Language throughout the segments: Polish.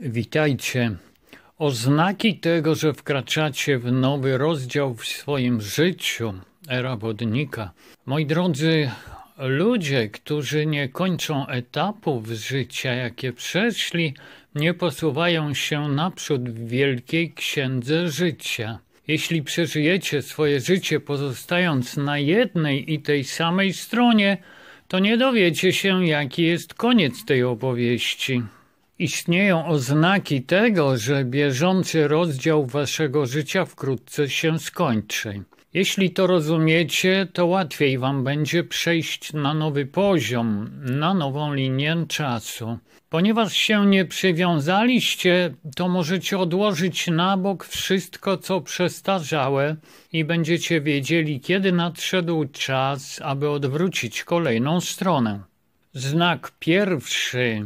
Witajcie. Oznaki tego, że wkraczacie w nowy rozdział w swoim życiu, era wodnika. Moi drodzy, ludzie, którzy nie kończą etapów życia, jakie przeszli, nie posuwają się naprzód w wielkiej księdze życia. Jeśli przeżyjecie swoje życie pozostając na jednej i tej samej stronie, to nie dowiecie się, jaki jest koniec tej opowieści istnieją oznaki tego, że bieżący rozdział waszego życia wkrótce się skończy. Jeśli to rozumiecie, to łatwiej wam będzie przejść na nowy poziom, na nową linię czasu. Ponieważ się nie przywiązaliście, to możecie odłożyć na bok wszystko, co przestarzałe i będziecie wiedzieli, kiedy nadszedł czas, aby odwrócić kolejną stronę. Znak pierwszy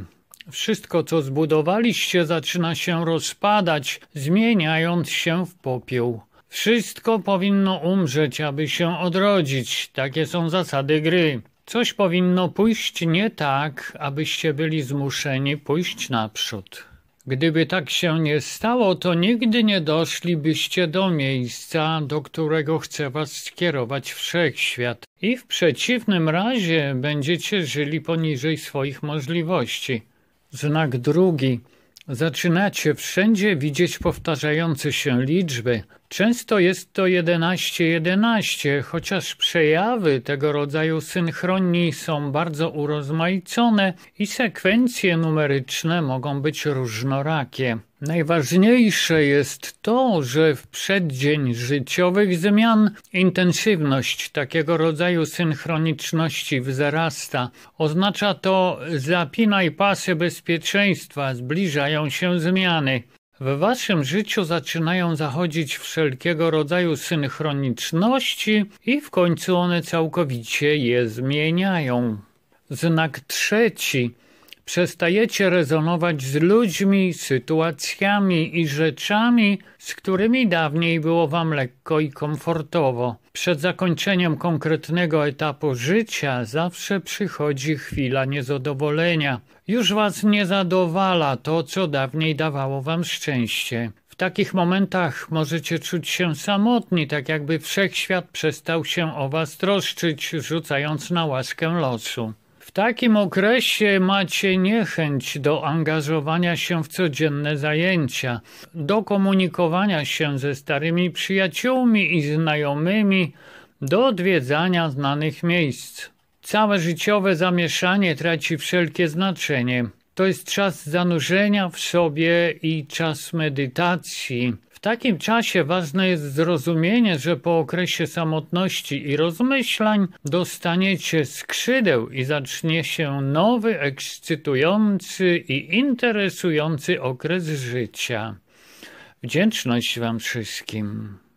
wszystko, co zbudowaliście, zaczyna się rozpadać, zmieniając się w popiół. Wszystko powinno umrzeć, aby się odrodzić. Takie są zasady gry. Coś powinno pójść nie tak, abyście byli zmuszeni pójść naprzód. Gdyby tak się nie stało, to nigdy nie doszlibyście do miejsca, do którego chce was skierować wszechświat, i w przeciwnym razie będziecie żyli poniżej swoich możliwości. Znak drugi. Zaczynacie wszędzie widzieć powtarzające się liczby, Często jest to 11-11, chociaż przejawy tego rodzaju synchronii są bardzo urozmaicone i sekwencje numeryczne mogą być różnorakie. Najważniejsze jest to, że w przeddzień życiowych zmian intensywność takiego rodzaju synchroniczności wzrasta. Oznacza to zapinaj pasy bezpieczeństwa, zbliżają się zmiany. W waszym życiu zaczynają zachodzić wszelkiego rodzaju synchroniczności i w końcu one całkowicie je zmieniają. Znak trzeci przestajecie rezonować z ludźmi, sytuacjami i rzeczami, z którymi dawniej było wam lekko i komfortowo. Przed zakończeniem konkretnego etapu życia zawsze przychodzi chwila niezadowolenia. Już was nie zadowala to, co dawniej dawało wam szczęście. W takich momentach możecie czuć się samotni, tak jakby wszechświat przestał się o was troszczyć, rzucając na łaskę losu. W takim okresie macie niechęć do angażowania się w codzienne zajęcia, do komunikowania się ze starymi przyjaciółmi i znajomymi, do odwiedzania znanych miejsc. Całe życiowe zamieszanie traci wszelkie znaczenie. To jest czas zanurzenia w sobie i czas medytacji. W takim czasie ważne jest zrozumienie, że po okresie samotności i rozmyślań dostaniecie skrzydeł i zacznie się nowy, ekscytujący i interesujący okres życia. Wdzięczność Wam wszystkim.